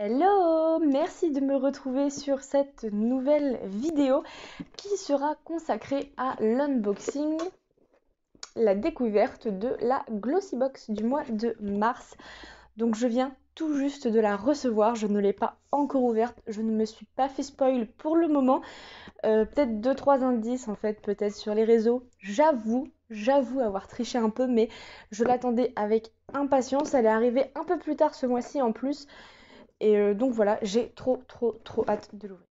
Hello Merci de me retrouver sur cette nouvelle vidéo qui sera consacrée à l'unboxing, la découverte de la Glossy Box du mois de mars. Donc je viens tout juste de la recevoir, je ne l'ai pas encore ouverte, je ne me suis pas fait spoil pour le moment. Euh, peut-être 2-3 indices en fait, peut-être sur les réseaux. J'avoue, j'avoue avoir triché un peu, mais je l'attendais avec impatience. Elle est arrivée un peu plus tard ce mois-ci en plus. Et euh, donc voilà, j'ai trop, trop, trop hâte de l'ouvrir.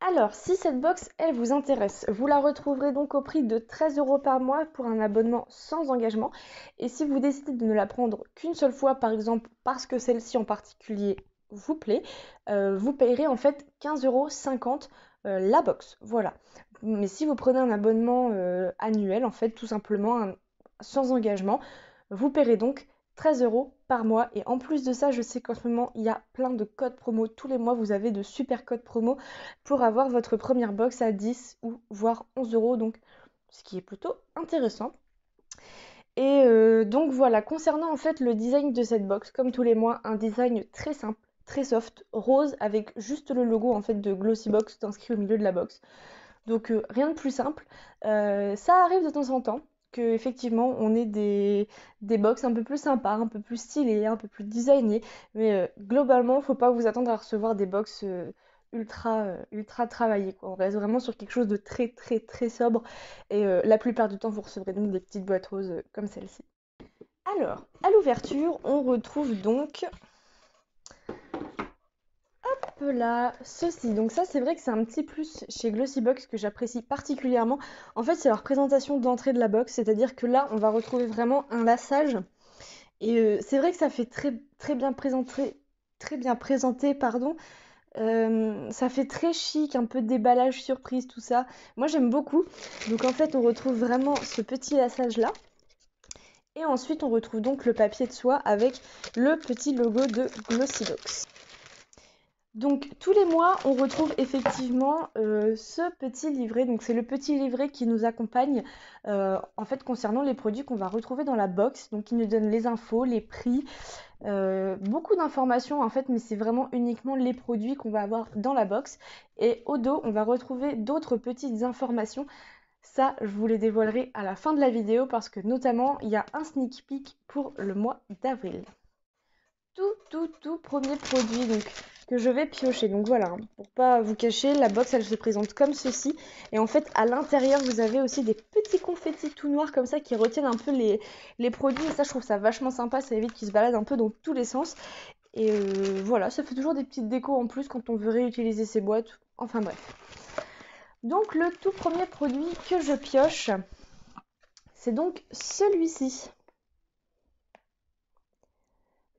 Alors, si cette box, elle vous intéresse, vous la retrouverez donc au prix de 13 euros par mois pour un abonnement sans engagement. Et si vous décidez de ne la prendre qu'une seule fois, par exemple, parce que celle-ci en particulier vous plaît, euh, vous payerez en fait 15,50 euros euh, la box. Voilà. Mais si vous prenez un abonnement annuel, en fait, tout simplement sans engagement, vous paierez donc 13 euros par mois. Et en plus de ça, je sais qu'en ce moment, il y a plein de codes promo. Tous les mois, vous avez de super codes promo pour avoir votre première box à 10 ou voire 11 euros. Donc, ce qui est plutôt intéressant. Et euh, donc voilà, concernant en fait le design de cette box, comme tous les mois, un design très simple, très soft, rose, avec juste le logo en fait de Glossy Box inscrit au milieu de la box. Donc euh, rien de plus simple. Euh, ça arrive de temps en temps que effectivement on ait des, des box un peu plus sympas, un peu plus stylés, un peu plus designées. Mais il euh, globalement, faut pas vous attendre à recevoir des box euh, ultra euh, ultra travaillées. On reste vraiment sur quelque chose de très très très sobre. Et la plupart du temps, vous recevrez donc des petites boîtes roses comme celle-ci. Alors, à l'ouverture, on retrouve donc là, ceci. Donc ça, c'est vrai que c'est un petit plus chez Glossybox que j'apprécie particulièrement. En fait, c'est leur présentation d'entrée de la box, c'est-à-dire que là, on va retrouver vraiment un lassage. Et euh, c'est vrai que ça fait très, très bien présenté, très bien présenté, pardon. Euh, ça fait très chic, un peu déballage surprise, tout ça. Moi, j'aime beaucoup. Donc en fait, on retrouve vraiment ce petit lassage là. Et ensuite, on retrouve donc le papier de soie avec le petit logo de Glossy Box donc tous les mois, on retrouve effectivement euh, ce petit livret. Donc c'est le petit livret qui nous accompagne euh, en fait concernant les produits qu'on va retrouver dans la box. Donc il nous donne les infos, les prix, euh, beaucoup d'informations en fait, mais c'est vraiment uniquement les produits qu'on va avoir dans la box. Et au dos, on va retrouver d'autres petites informations. Ça, je vous les dévoilerai à la fin de la vidéo parce que notamment, il y a un sneak peek pour le mois d'avril. Tout, tout, tout premier produit. Donc que je vais piocher. Donc voilà, hein, pour pas vous cacher, la box elle se présente comme ceci. Et en fait, à l'intérieur, vous avez aussi des petits confettis tout noirs comme ça qui retiennent un peu les, produits. Et ça, je trouve ça vachement sympa. Ça évite qu'ils se baladent un peu dans tous les sens. Et euh, voilà, ça fait toujours des petites décos en plus quand on veut réutiliser ces boîtes. Enfin bref. Donc le tout premier produit que je pioche, c'est donc celui-ci.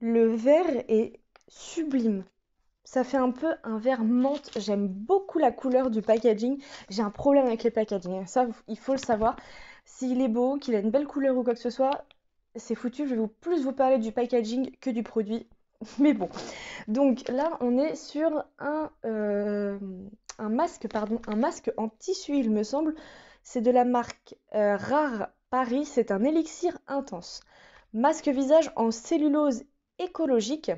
Le vert est sublime. Ça fait un peu un vert menthe. J'aime beaucoup la couleur du packaging. J'ai un problème avec les packagings. Ça, il faut le savoir. S'il est beau, qu'il a une belle couleur ou quoi que ce soit, c'est foutu. Je vais plus vous parler du packaging que du produit. Mais bon. Donc là, on est sur euh, un, masque, pardon, un masque en tissu, il me semble. C'est de la marque euh, Rare Paris. C'est un élixir intense. Masque visage en cellulose écologique.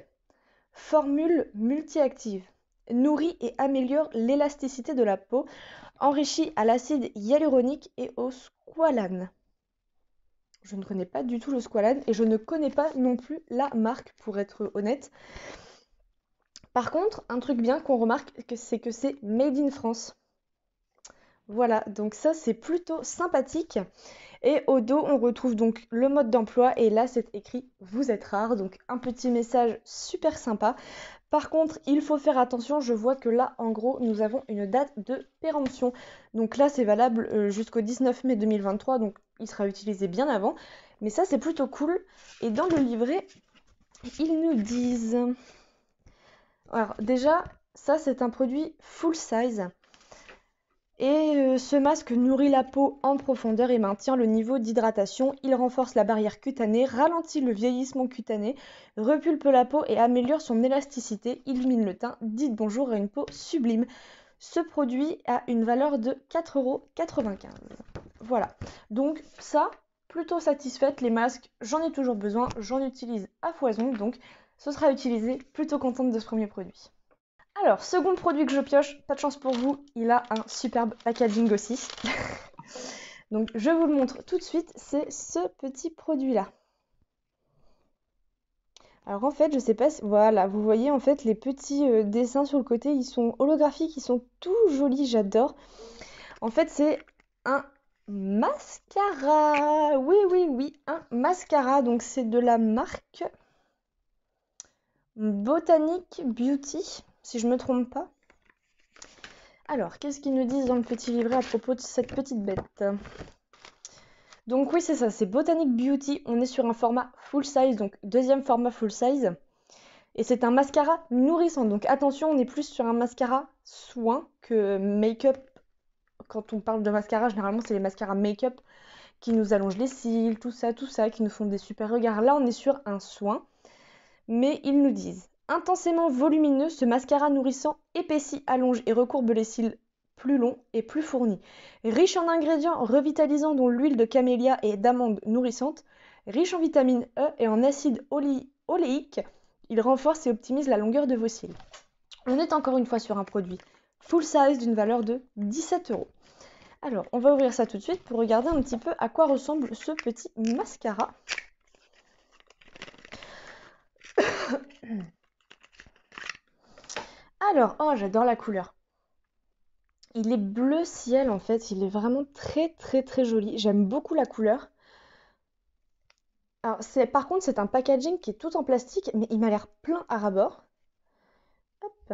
Formule multi-active. Nourrit et améliore l'élasticité de la peau, enrichie à l'acide hyaluronique et au squalane. Je ne connais pas du tout le squalane et je ne connais pas non plus la marque pour être honnête. Par contre, un truc bien qu'on remarque, c'est que c'est made in France. Voilà, donc ça c'est plutôt sympathique. Et au dos, on retrouve donc le mode d'emploi et là c'est écrit vous êtes rare, donc un petit message super sympa. Par contre, il faut faire attention, je vois que là en gros, nous avons une date de péremption. Donc là c'est valable euh, jusqu'au 19 mai 2023, donc il sera utilisé bien avant. Mais ça c'est plutôt cool. Et dans le livret, ils nous disent... Alors déjà, ça c'est un produit full size. Et euh, ce masque nourrit la peau en profondeur et maintient le niveau d'hydratation. Il renforce la barrière cutanée, ralentit le vieillissement cutané, repulpe la peau et améliore son élasticité, illumine le teint. Dites bonjour à une peau sublime. Ce produit a une valeur de 4,95€. Voilà. Donc ça, plutôt satisfaite. Les masques, j'en ai toujours besoin. J'en utilise à foison. Donc ce sera utilisé. Plutôt contente de ce premier produit. Alors, second produit que je pioche, pas de chance pour vous, il a un superbe packaging aussi. Donc, je vous le montre tout de suite, c'est ce petit produit-là. Alors en fait, je sais pas si... Voilà, vous voyez en fait les petits euh, dessins sur le côté, ils sont holographiques, ils sont tout jolis, j'adore. En fait, c'est un mascara. Oui, oui, oui, un mascara. Donc c'est de la marque Botanic Beauty si je ne me trompe pas. Alors, qu'est-ce qu'ils nous disent dans le petit livret à propos de cette petite bête Donc oui, c'est ça, c'est Botanic Beauty. On est sur un format full size, donc deuxième format full size. Et c'est un mascara nourrissant. Donc attention, on est plus sur un mascara soin que make-up. Quand on parle de mascara, généralement, c'est les mascaras make-up qui nous allongent les cils, tout ça, tout ça, qui nous font des super regards. Là, on est sur un soin. Mais ils nous disent Intensément volumineux, ce mascara nourrissant épaissit, allonge et recourbe les cils plus longs et plus fournis. Riche en ingrédients revitalisants dont l'huile de camélia et d'amande nourrissante, riche en vitamine E et en acide oléique, il renforce et optimise la longueur de vos cils. On est encore une fois sur un produit full size d'une valeur de 17 euros. Alors, on va ouvrir ça tout de suite pour regarder un petit peu à quoi ressemble ce petit mascara. Alors, oh, j'adore la couleur. Il est bleu ciel en fait, il est vraiment très très très joli. J'aime beaucoup la couleur. Alors, par contre, c'est un packaging qui est tout en plastique, mais il m'a l'air plein à bord. Hop.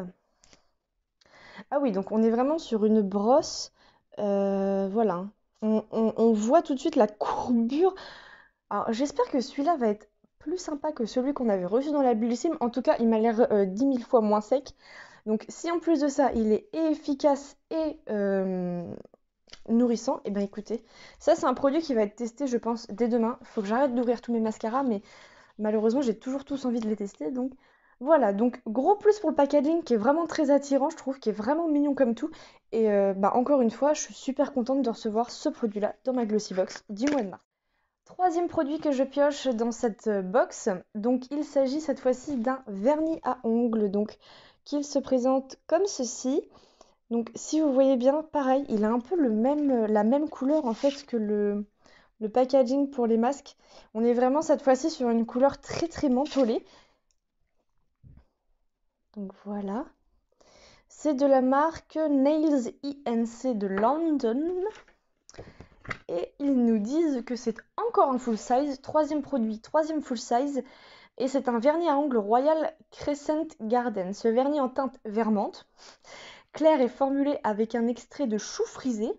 Ah oui, donc on est vraiment sur une brosse. Euh, voilà. On, voit tout de suite la courbure. Alors, j'espère que celui-là va être plus sympa que celui qu'on avait reçu dans la Bullissime. En tout cas, il m'a l'air euh, dix 10 000 fois moins sec. Donc si en plus de ça, il est efficace et euh, nourrissant, et eh bien écoutez, ça c'est un produit qui va être testé je pense dès demain. Il Faut que j'arrête d'ouvrir tous mes mascaras, mais malheureusement j'ai toujours tous envie de les tester. Donc voilà, donc gros plus pour le packaging qui est vraiment très attirant, je trouve, qui est vraiment mignon comme tout. Et euh, bah, encore une fois, je suis super contente de recevoir ce produit-là dans ma Glossy Box du mois de mars. Troisième produit que je pioche dans cette euh, box, donc il s'agit cette fois-ci d'un vernis à ongles, donc qu'il se présente comme ceci. Donc si vous voyez bien, pareil, il a un peu le même, euh, la même couleur en fait que le, packaging pour les masques. On est vraiment cette fois-ci sur une couleur très très mentholée. Donc voilà. C'est de la marque Nails INC de London. Et ils nous disent que c'est encore un full size, troisième produit, troisième full size. Et c'est un vernis à ongles Royal Crescent Garden. Ce vernis en teinte vermante, clair et formulé avec un extrait de chou frisé,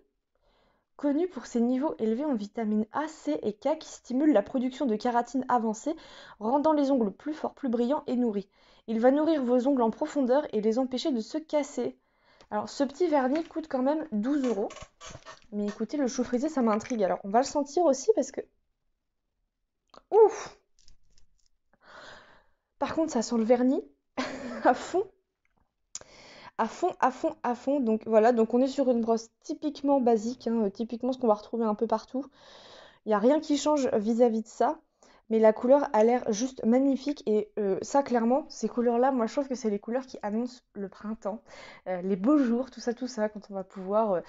connu pour ses niveaux élevés en vitamines A, C et K qui stimulent la production de kératine avancée, rendant les ongles plus forts, plus brillants et nourris. Il va nourrir vos ongles en profondeur et les empêcher de se casser. Alors ce petit vernis coûte quand même 12 euros. Mais écoutez, le chou frisé, ça m'intrigue. Alors on va le sentir aussi parce que... Ouf par contre, ça sent le vernis à fond. À fond, à fond, à fond. Donc voilà, donc on est sur une brosse typiquement basique, hein, euh, typiquement ce qu'on va retrouver un peu partout. Il n'y a rien qui change vis-à-vis de ça. Mais la couleur a l'air juste magnifique et euh, ça clairement, ces couleurs-là, moi je trouve que c'est les couleurs qui annoncent le printemps, euh, les beaux jours, tout ça, tout ça, quand on va pouvoir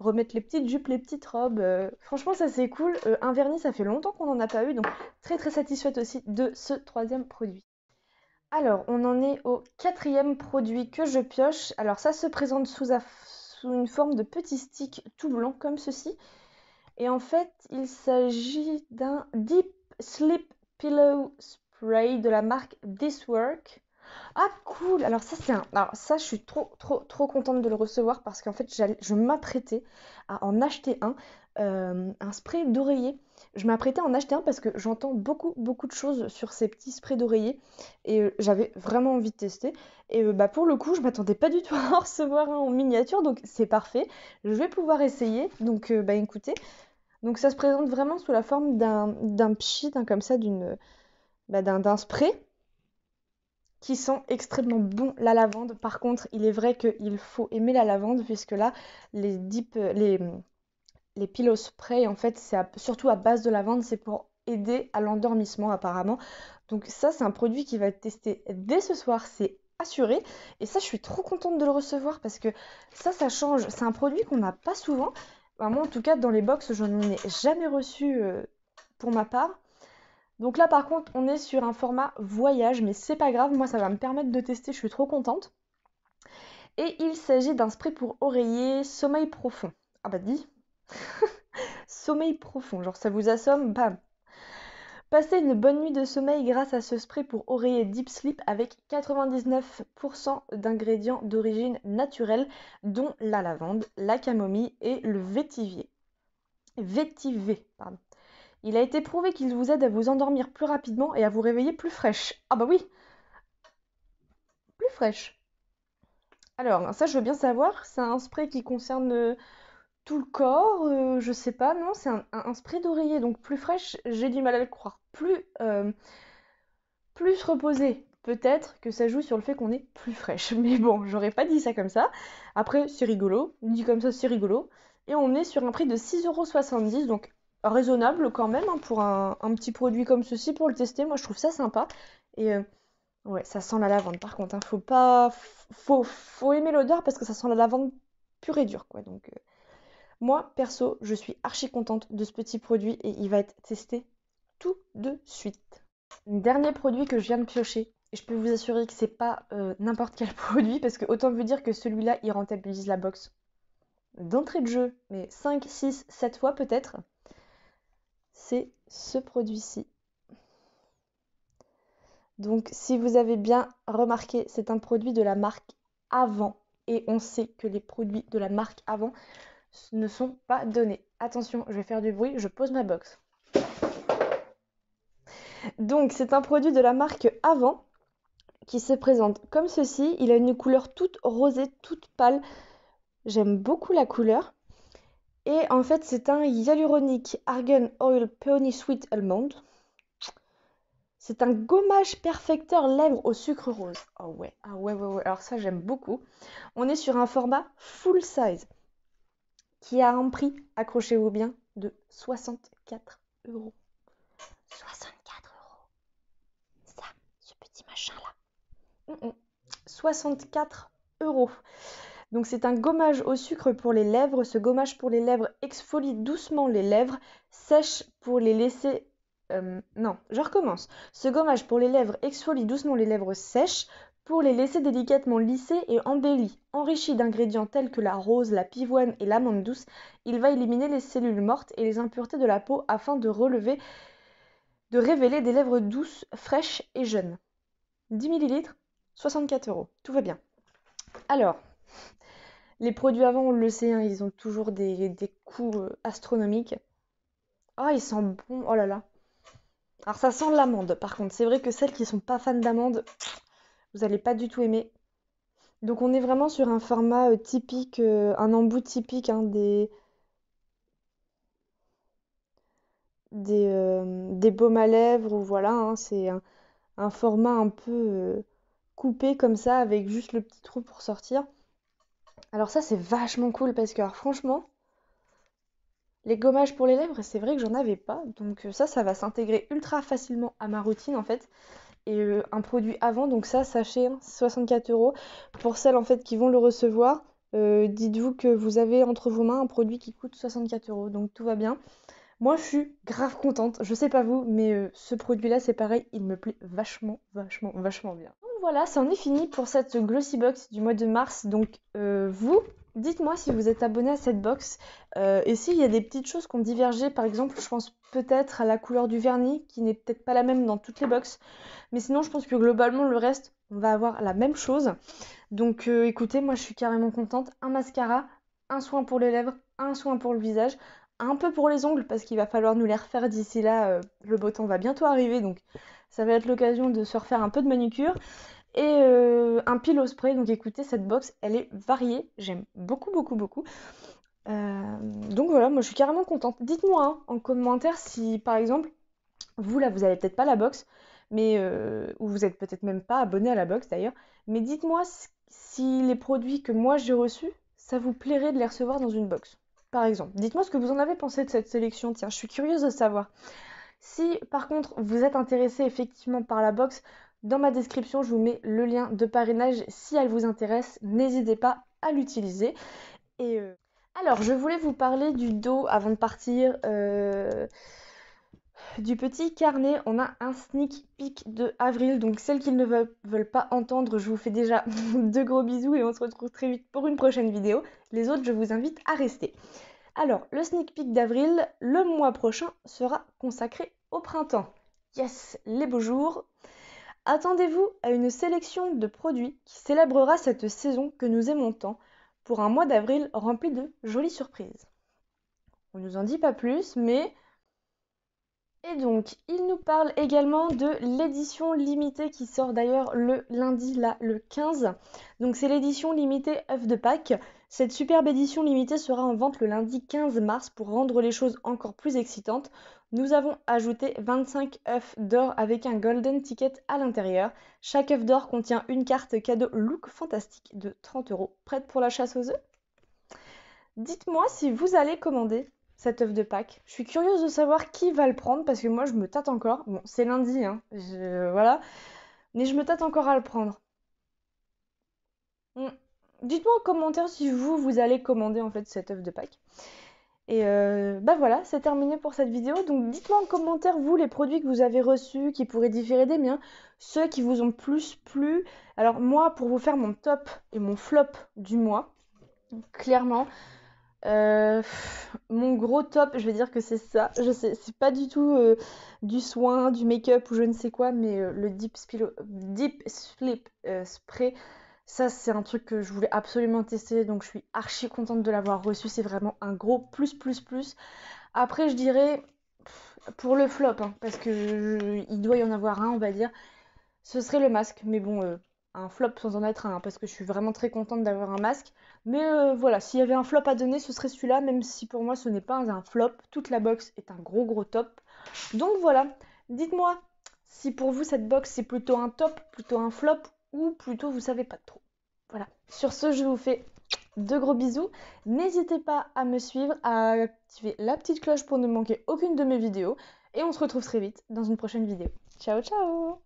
remettre les petites jupes, les petites robes. franchement ça c'est cool. un vernis, ça fait longtemps qu'on n'en a pas eu, donc très très satisfaite aussi de ce troisième produit. Alors, on en est au quatrième produit que je pioche. Alors ça se présente sous, une forme de petit stick tout blanc comme ceci. Et en fait, il s'agit d'un Deep Sleep Pillow Spray de la marque This Work. Ah cool Alors ça c'est un... Alors ça je suis trop trop trop contente de le recevoir parce qu'en fait je m'apprêtais à en acheter un. Euh, un spray d'oreiller. Je m'apprêtais à en acheter un parce que j'entends beaucoup beaucoup de choses sur ces petits sprays d'oreiller et euh, j'avais vraiment envie de tester. Et euh, bah pour le coup, je m'attendais pas du tout à en recevoir un en miniature, donc c'est parfait. Je vais pouvoir essayer. Donc bah écoutez, donc ça se présente vraiment sous la forme d'un pchit, hein, comme ça, d'une bah, d'un spray qui sent extrêmement bon la lavande. Par contre, il est vrai qu'il faut aimer la lavande puisque là, les, deep, les les piles spray, en fait, c'est surtout à base de lavande, c'est pour aider à l'endormissement apparemment. Donc ça, c'est un produit qui va être testé dès ce soir, c'est assuré. Et ça, je suis trop contente de le recevoir parce que ça, ça change. C'est un produit qu'on n'a pas souvent. moi, en tout cas, dans les box, je n'en ai jamais reçu euh, pour ma part. Donc là, par contre, on est sur un format voyage, mais c'est pas grave. Moi, ça va me permettre de tester. Je suis trop contente. Et il s'agit d'un spray pour oreiller, sommeil profond. Ah bah dis, Sommeil profond, genre ça vous assomme, bam. Passez une bonne nuit de sommeil grâce à ce spray pour oreiller Deep Sleep avec 99% d'ingrédients d'origine naturelle dont la lavande, la camomille et le vétivier. Vétivé, pardon. Il a été prouvé qu'il vous aide à vous endormir plus rapidement et à vous réveiller plus fraîche. Ah bah oui Plus fraîche. Alors, ça je veux bien savoir, c'est un spray qui concerne euh, tout le corps, euh, je sais pas, non, c'est un, spray d'oreiller, donc plus fraîche, j'ai du mal à le croire. Plus, euh, plus reposée, peut-être que ça joue sur le fait qu'on est plus fraîche. Mais bon, j'aurais pas dit ça comme ça. Après, c'est rigolo, dit comme ça, c'est rigolo. Et on est sur un prix de 6,70€, donc raisonnable quand même hein, pour un, petit produit comme ceci pour le tester. Moi, je trouve ça sympa. Et euh, ouais, ça sent la lavande par contre. Hein, faut pas. Faut, faut aimer l'odeur parce que ça sent la lavande pure et dure, quoi. Donc. Moi, perso, je suis archi contente de ce petit produit et il va être testé tout de suite. Dernier produit que je viens de piocher. Et je peux vous assurer que c'est pas euh, n'importe quel produit parce que autant vous dire que celui-là, il rentabilise la box d'entrée de jeu, mais 5, 6, 7 fois peut-être. C'est ce produit-ci. Donc si vous avez bien remarqué, c'est un produit de la marque Avant. Et on sait que les produits de la marque Avant ne sont pas donnés. Attention, je vais faire du bruit, je pose ma box. Donc c'est un produit de la marque Avant qui se présente comme ceci. Il a une couleur toute rosée, toute pâle. J'aime beaucoup la couleur. Et en fait, c'est un hyaluronique Argan Oil Peony Sweet Almond. C'est un gommage perfecteur lèvres au sucre rose. Oh ouais, ah ouais, ouais, ouais. Alors ça, j'aime beaucoup. On est sur un format full size qui a un prix, accrochez-vous bien, de 64 euros. 64 euros. Ça, ce petit machin-là. 64 mm, mm. euros. Donc c'est un gommage au sucre pour les lèvres. Ce gommage pour les lèvres exfolie doucement les lèvres, sèche pour les laisser... Euh, non, je recommence. Ce gommage pour les lèvres exfolie doucement les lèvres sèches pour les laisser délicatement lissés et embellis. Enrichi d'ingrédients tels que la rose, la pivoine et l'amande douce, il va éliminer les cellules mortes et les impuretés de la peau afin de relever de révéler des lèvres douces, fraîches et jeunes. 10 ml, 64 euros. Tout va bien. Alors, les produits avant, on le sait, ils ont toujours des, coûts euh, astronomiques. Ah, oh, ils sent bon. Oh là là. Alors, ça sent l'amande. Par contre, c'est vrai que celles qui sont pas fans d'amande, vous n'allez pas du tout aimer. Donc on est vraiment sur un format euh, typique, euh, un embout typique hein, des, euh, des, baumes à lèvres, ou voilà, hein, c'est un, format un peu coupé comme ça, avec juste le petit trou pour sortir. Alors ça c'est vachement cool parce que franchement, les gommages pour les lèvres, c'est vrai que j'en avais pas, donc ça ça va s'intégrer ultra facilement à ma routine en fait et euh, un produit avant. Donc ça, sachez, 64 euros. Pour celles en fait qui vont le recevoir, euh, dites-vous que vous avez entre vos mains un produit qui coûte 64 euros. Donc tout va bien. Moi, je suis grave contente. Je sais pas vous, mais euh, ce produit-là, c'est pareil, il me plaît vachement, vachement, vachement bien. Donc voilà, c'en est fini pour cette Glossy Box du mois de mars. Donc vous, Dites-moi si vous êtes abonné à cette box euh, et s'il y a des petites choses qui ont divergé. Par exemple, je pense peut-être à la couleur du vernis qui n'est peut-être pas la même dans toutes les boxes. Mais sinon, je pense que globalement, le reste, on va avoir la même chose. Donc euh, écoutez, moi je suis carrément contente. Un mascara, un soin pour les lèvres, un soin pour le visage, un peu pour les ongles parce qu'il va falloir nous les refaire d'ici là. Euh, le beau temps va bientôt arriver donc ça va être l'occasion de se refaire un peu de manucure et euh, un pile au spray. Donc écoutez, cette box, elle est variée. J'aime beaucoup, beaucoup, beaucoup. Euh, donc voilà, moi je suis carrément contente. Dites-moi hein, en commentaire si par exemple, vous là, vous n'avez peut-être pas la box, mais euh, ou vous n'êtes peut-être même pas abonné à la box d'ailleurs, mais dites-moi si les produits que moi j'ai reçus, ça vous plairait de les recevoir dans une box. Par exemple, dites-moi ce que vous en avez pensé de cette sélection. Tiens, je suis curieuse de savoir. Si par contre vous êtes intéressé effectivement par la box, dans ma description, je vous mets le lien de parrainage si elle vous intéresse. N'hésitez pas à l'utiliser. Et euh, Alors, je voulais vous parler du dos avant de partir. Euh, du petit carnet, on a un sneak peek de avril, donc celles qui ne veulent, pas entendre, je vous fais déjà de gros bisous et on se retrouve très vite pour une prochaine vidéo. Les autres, je vous invite à rester. Alors, le sneak peek d'avril, le mois prochain, sera consacré au printemps. Yes, les beaux jours. Attendez-vous à une sélection de produits qui célébrera cette saison que nous aimons tant pour un mois d'avril rempli de jolies surprises. On ne nous en dit pas plus, mais... Et donc, il nous parle également de l'édition limitée qui sort d'ailleurs le lundi, là, le 15. Donc c'est l'édition limitée œuf de Pâques. Cette superbe édition limitée sera en vente le lundi 15 mars. Pour rendre les choses encore plus excitantes, nous avons ajouté 25 œufs d'or avec un golden ticket à l'intérieur. Chaque œuf d'or contient une carte cadeau look fantastique de 30 euros. Prête pour la chasse aux œufs Dites-moi si vous allez commander cet œuf de Pâques. Je suis curieuse de savoir qui va le prendre parce que moi je me tâte encore. Bon, c'est lundi, hein. Voilà. Mais je me tâte encore à le prendre. Hmm dites-moi en commentaire si vous, vous allez commander en fait cette œuf de Pâques. Et euh, bah voilà, c'est terminé pour cette vidéo. Donc dites-moi en commentaire, vous, les produits que vous avez reçus, qui pourraient différer des miens, ceux qui vous ont plus plu. Alors moi, pour vous faire mon top et mon flop du mois, clairement, euh, mon gros top, je vais dire que c'est ça. Je sais, c'est pas du tout euh, du soin, du make-up ou je ne sais quoi, mais le Deep, Deep Slip Spray ça, c'est un truc que je voulais absolument tester, donc je suis archi contente de l'avoir reçu. C'est vraiment un gros plus, plus, plus. Après, je dirais, pour le flop, hein, parce que doit y en avoir un, on va dire, ce serait le masque. Mais bon, euh, un flop sans en être un, parce que je suis vraiment très contente d'avoir un masque. Mais euh, voilà, s'il y avait un flop à donner, ce serait celui-là, même si pour moi ce n'est pas un flop. Toute la box est un gros, gros top. Donc voilà, dites-moi si pour vous cette box c'est plutôt un top, plutôt un flop ou plutôt vous savez pas trop. Voilà. Sur ce, je vous fais de gros bisous. N'hésitez pas à me suivre, à activer la petite cloche pour ne manquer aucune de mes vidéos. Et on se retrouve très vite dans une prochaine vidéo. Ciao ciao